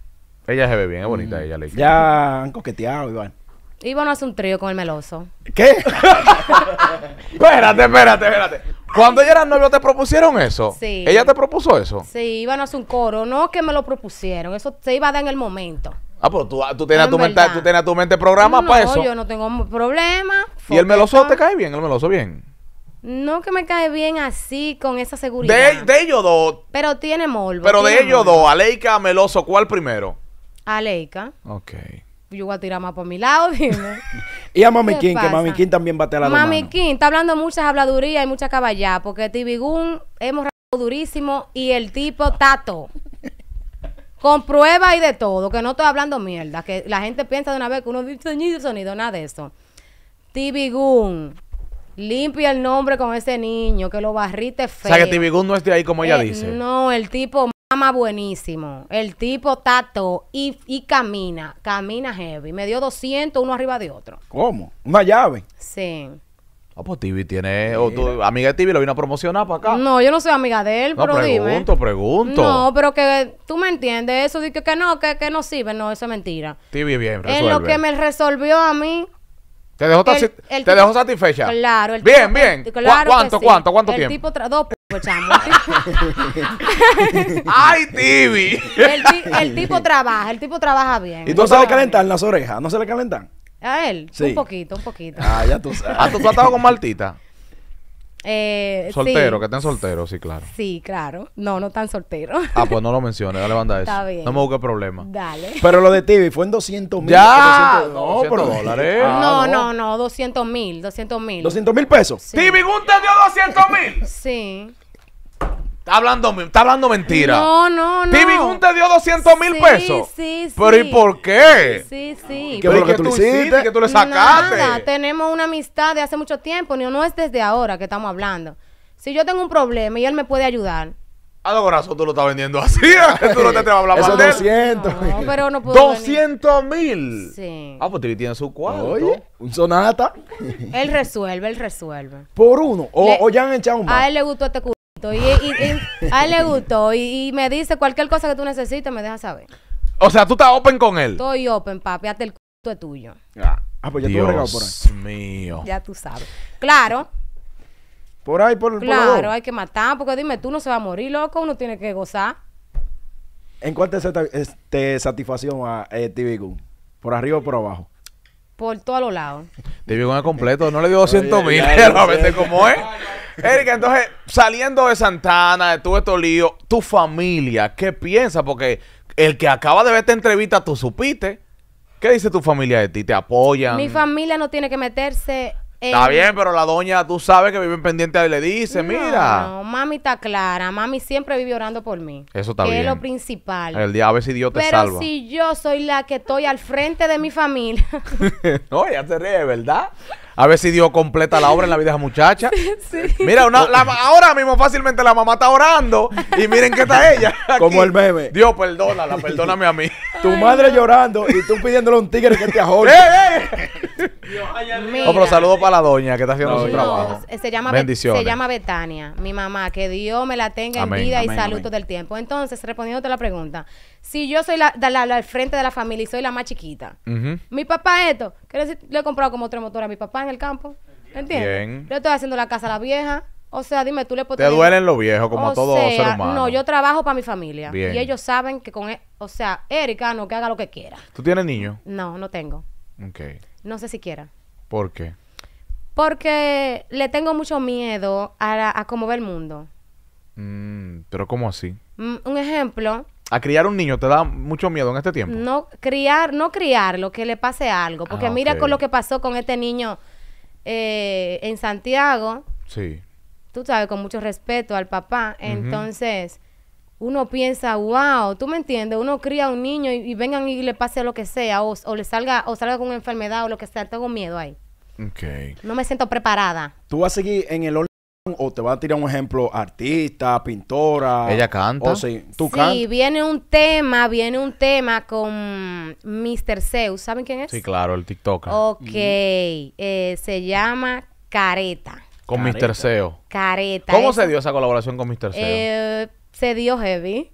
[SPEAKER 1] Ella se ve bien, es bonita mm. ella, Aleika. Ya han coqueteado, Iván.
[SPEAKER 2] Iván hace un trío con el meloso. ¿Qué?
[SPEAKER 1] espérate, espérate, espérate. Cuando ella era novio, ¿te propusieron eso? Sí. ¿Ella te propuso eso?
[SPEAKER 2] Sí, a hacer un coro. No que me lo propusieron, eso se iba a dar en el momento.
[SPEAKER 1] Ah, pero tú, ah, tienes tu, mente, tú tu mente programa para eso. No, yo
[SPEAKER 2] no tengo problema.
[SPEAKER 1] ¿Y el meloso te cae bien? ¿El meloso bien?
[SPEAKER 2] No que me cae bien así, con esa seguridad. De,
[SPEAKER 1] de ellos dos.
[SPEAKER 2] Pero tiene morbo. Pero de ellos dos,
[SPEAKER 1] Aleika, Meloso, ¿cuál primero?
[SPEAKER 2] Aleika. Ok. Yo voy a tirar más por mi lado, dime.
[SPEAKER 1] y a Mamiquín? que
[SPEAKER 2] Mamiquín
[SPEAKER 3] también bate a la Mami
[SPEAKER 2] Mamiquín está hablando muchas habladurías y muchas caballadas, porque Tibigún hemos durísimo y el tipo tato. con pruebas y de todo, que no estoy hablando mierda, que la gente piensa de una vez que uno dice sonido, sonido, nada de eso. Tibigún, limpia el nombre con ese niño, que lo barrite feo. O sea, que Tibigún
[SPEAKER 1] no esté ahí como ella eh, dice.
[SPEAKER 2] No, el tipo mama buenísimo, el tipo tato y, y camina, camina heavy. Me dio 200 uno arriba de otro.
[SPEAKER 1] ¿Cómo? ¿Una llave? Sí. Ah, pues tiene. O tu amiga de TV lo vino a promocionar para acá.
[SPEAKER 2] No, yo no soy amiga de él, no, pero pregunto,
[SPEAKER 1] pregunto. No,
[SPEAKER 2] pero que tú me entiendes. Eso dice que, no, que, que, no sirve. No, eso es mentira.
[SPEAKER 1] TV bien, resuelve. En lo que me
[SPEAKER 2] resolvió a mí.
[SPEAKER 1] ¿Te dejó, satisfecha? Claro. El bien, tipo, bien. ¿Cuánto, cuánto, cuánto el tiempo?
[SPEAKER 2] Tipo dos pues, ¡Ay, TV. El, tipo trabaja, el tipo trabaja bien. ¿Y tú no se le
[SPEAKER 3] calentan las orejas? ¿No se le calentan?
[SPEAKER 2] A él, un poquito, un poquito. Ah, ya
[SPEAKER 1] tú sabes. Ah, tú, has estado con Martita.
[SPEAKER 2] Eh, soltero, que estén
[SPEAKER 1] solteros, sí, claro.
[SPEAKER 2] Sí, claro. No, no tan soltero.
[SPEAKER 1] Ah, pues no lo menciones, dale banda eso. Está bien. No me busques problema. Dale. Pero lo de TV fue en 200 mil. Ya, no, pero dólares. no,
[SPEAKER 2] no, no, 200 mil, 200 mil. ¿200
[SPEAKER 3] mil pesos? Sí.
[SPEAKER 2] TV dio 200 mil. sí. Está hablando, está hablando mentira. No, no, no. Timmy
[SPEAKER 1] te dio 200 mil pesos.
[SPEAKER 2] Sí, sí. Pero ¿y por qué? Sí, sí. ¿Qué tú lo que tú, hiciste?
[SPEAKER 1] ¿Qué tú le sacaste?
[SPEAKER 2] tenemos una amistad de hace mucho tiempo. No es desde ahora que estamos hablando. Si yo tengo un problema y él me puede ayudar,
[SPEAKER 1] a lo corazón tú lo estás vendiendo así. ¿eh? Tú no te, te vas a hablar Eso 200 mil. No,
[SPEAKER 2] pero no puedo
[SPEAKER 1] 200 mil. Sí. Ah, pues Tibi tiene su cuarto. Oye, un sonata.
[SPEAKER 2] él resuelve, él resuelve.
[SPEAKER 1] Por uno. O, ya han echado un
[SPEAKER 2] A él le gustó este culo. Y, a él le gustó. Y, me dice cualquier cosa que tú necesites, me deja saber.
[SPEAKER 1] O sea, tú estás open con él.
[SPEAKER 2] Estoy open, papi. Hasta el culto es tuyo.
[SPEAKER 1] Ah, ah, pues ya Dios tú mío. Ya
[SPEAKER 2] tú sabes. Claro.
[SPEAKER 1] Por ahí, por el Claro,
[SPEAKER 2] hay que matar. Porque dime, tú no se va a morir, loco. Uno tiene que gozar.
[SPEAKER 3] ¿En cuál te este, satisfacción
[SPEAKER 1] eh, a TV ¿Por arriba o por abajo?
[SPEAKER 2] por todos los lados.
[SPEAKER 1] con el completo, no le dio 200 mil, cómo es. Erika, entonces, saliendo de Santana, de todo lío lío... tu familia, ¿qué piensa? Porque el que acaba de ver esta entrevista, tú supiste. ¿Qué dice tu familia de ti? ¿Te apoyan? Mi
[SPEAKER 2] familia no tiene que meterse eh, está bien,
[SPEAKER 1] pero la doña, tú sabes que vive pendiente y le dice, mira. No,
[SPEAKER 2] mami está clara. Mami siempre vive orando por mí.
[SPEAKER 1] Eso está que es lo
[SPEAKER 2] principal. El
[SPEAKER 1] día, a ver si Dios te salva. Pero si
[SPEAKER 2] yo soy la que estoy al frente de mi familia.
[SPEAKER 1] no, ya se ríe, ¿verdad? A ver si Dios completa la obra en la vida de esa muchacha. Mira, ahora mismo fácilmente la mamá está orando y miren que está ella. Como el meme. Dios, perdónala, perdóname a mí. tu madre llorando y tú pidiéndole un tigre que te ajole. ¡Eh, eh! No, pero saludo para la doña que está haciendo su trabajo.
[SPEAKER 2] Se llama, se llama Betania, mi mamá. Que Dios me la tenga en vida y saludos del tiempo. Entonces, respondiéndote la pregunta. Si yo soy la, la, al frente de la familia y soy la más chiquita, mi papá esto, que le he comprado como otro motor a mi papá en el campo. ¿Entiendes? Bien. Yo estoy haciendo la casa a la vieja. O sea, dime, tú le puedes... Te duelen los
[SPEAKER 1] viejos, como todos todo ser humano. No, yo
[SPEAKER 2] trabajo para mi familia. Y ellos saben que con... E, o sea, Erika, no, que haga lo que quiera.
[SPEAKER 1] ¿Tú tienes niño
[SPEAKER 2] No, no tengo. Ok. No sé si quiera. ¿Por qué? Porque le tengo mucho miedo a, como a cómo ve el mundo.
[SPEAKER 1] Mm, ¿Pero cómo así?
[SPEAKER 2] Mm, un ejemplo...
[SPEAKER 1] A criar un niño te da mucho miedo en este tiempo.
[SPEAKER 2] No criar, no criarlo, que le pase algo. Porque ah, mira con lo que pasó con este niño eh, en Santiago. Tú sabes, con mucho respeto al papá. Entonces, uno piensa, wow, tú me entiendes, uno cría a un niño y, vengan y le pase lo que sea, o, le salga, o salga con una enfermedad o lo que sea, tengo miedo ahí. No me siento preparada.
[SPEAKER 3] Tú vas a seguir en el o te va a tirar un ejemplo artista,
[SPEAKER 1] pintora. Ella canta. O sí,
[SPEAKER 2] viene un tema, viene un tema con Mr. Seo. ¿Saben quién es? Sí,
[SPEAKER 1] claro, el TikToker. Ok,
[SPEAKER 2] eh, se llama Careta.
[SPEAKER 1] Con Mr. Seo. Careta. ¿Cómo se dio esa colaboración con Mr. Seo?
[SPEAKER 2] Eh, se dio heavy.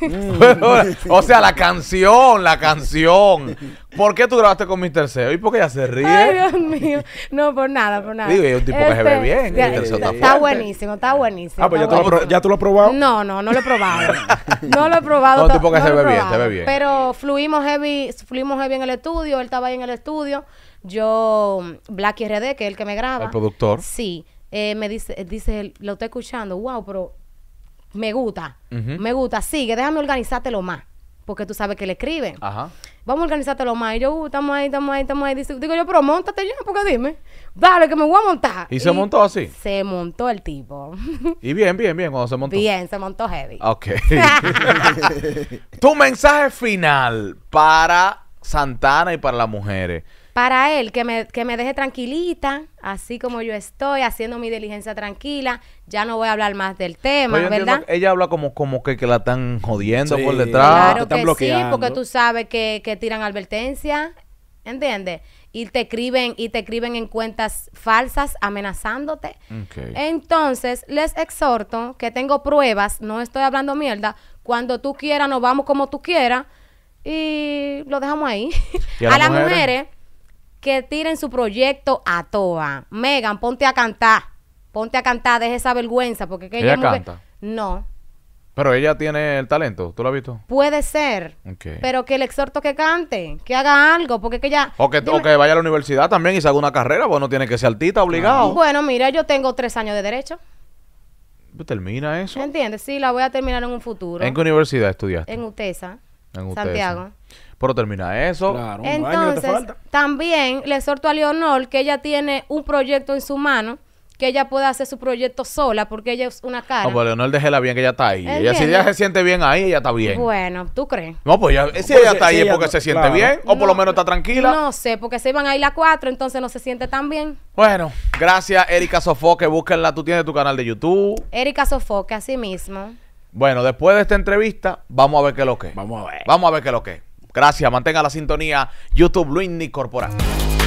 [SPEAKER 2] Mm.
[SPEAKER 1] o sea, la canción, la canción. ¿Por qué tú grabaste con Mr. tercero? ¿Y por qué ella se ríe? Ay, Dios
[SPEAKER 2] mío. No, por nada, por nada. Digo, es un tipo que se ve este, bien. está, buenísimo, está buenísimo. Ah, pues ya,
[SPEAKER 1] tú lo,
[SPEAKER 3] has
[SPEAKER 2] probado. No, no, no lo he probado. no lo he probado. un tipo que se ve bien, se ve bien. Pero fluimos heavy, fluimos heavy en el estudio, él estaba ahí en el estudio. Yo, Blacky RD, que es el que me graba. El productor. Sí. Eh, me dice, dice, lo estoy escuchando, wow, pero me gusta, me gusta, sigue, déjame organizártelo más. Porque tú sabes que le escriben Ajá. Vamos a organizártelo más. Y yo, uh, estamos ahí, estamos ahí, estamos ahí. Digo yo, pero montate ya, porque dime. Dale, que me voy a montar. ¿Y, y se montó así? Se montó el tipo.
[SPEAKER 1] y bien, bien, bien, cuando se montó. Bien,
[SPEAKER 2] se montó heavy.
[SPEAKER 1] Ok. tu mensaje final para Santana y para las mujeres
[SPEAKER 2] para él, que me, que me deje tranquilita, así como yo estoy, haciendo mi diligencia tranquila. Ya no voy a hablar más del tema, pues ¿verdad?
[SPEAKER 1] ella habla como, como que, que la están jodiendo por detrás. Claro están bloqueando. sí, porque tú
[SPEAKER 2] sabes que, que tiran advertencia, ¿entiendes? Y te escriben, y te escriben en cuentas falsas amenazándote. Entonces, les exhorto que tengo pruebas, no estoy hablando mierda. Cuando tú quieras, nos vamos como tú quieras. Y lo dejamos ahí. a, las mujeres que tiren su proyecto a toa. Megan, ponte a cantar. Ponte a cantar, deje esa vergüenza. Porque que ella, no canta. No.
[SPEAKER 1] Pero ella tiene el talento, ¿tú lo has visto?
[SPEAKER 2] Puede ser. Pero que le exhorto que cante, que haga algo, porque que ella...
[SPEAKER 1] O que, vaya a la universidad también y se haga una carrera, no tiene que ser altita, obligado. Ah.
[SPEAKER 2] Bueno, mira, yo tengo tres años de derecho.
[SPEAKER 1] Termina eso.
[SPEAKER 2] ¿Entiendes? Sí, la voy a terminar en un futuro. ¿En qué
[SPEAKER 1] universidad estudiaste?
[SPEAKER 2] En UTESA.
[SPEAKER 1] En UTESA. Santiago. Pero termina eso. Claro, un Entonces,
[SPEAKER 2] también le exhorto a Leonor que ella tiene un proyecto en su mano que ella pueda hacer su proyecto sola porque ella es una cara. No, pero pues,
[SPEAKER 1] Leonor déjela bien que ella está ahí. Ella, si ella se siente bien ahí, ella está bien.
[SPEAKER 2] Bueno, ¿tú crees?
[SPEAKER 1] No, pues si ella pues, está ahí es porque se siente bien o por lo menos está tranquila. No
[SPEAKER 2] sé, porque se iban ahí las cuatro, entonces no se siente tan bien.
[SPEAKER 1] Bueno, gracias Erika Sofoque, búsquenla, tú tienes tu canal de YouTube.
[SPEAKER 2] Erika Sofoque, así mismo.
[SPEAKER 1] Bueno, después de esta entrevista, vamos a ver qué es lo que. Vamos a ver. Vamos a ver qué es lo que. Gracias, mantenga la sintonía. YouTube Luis Corporal.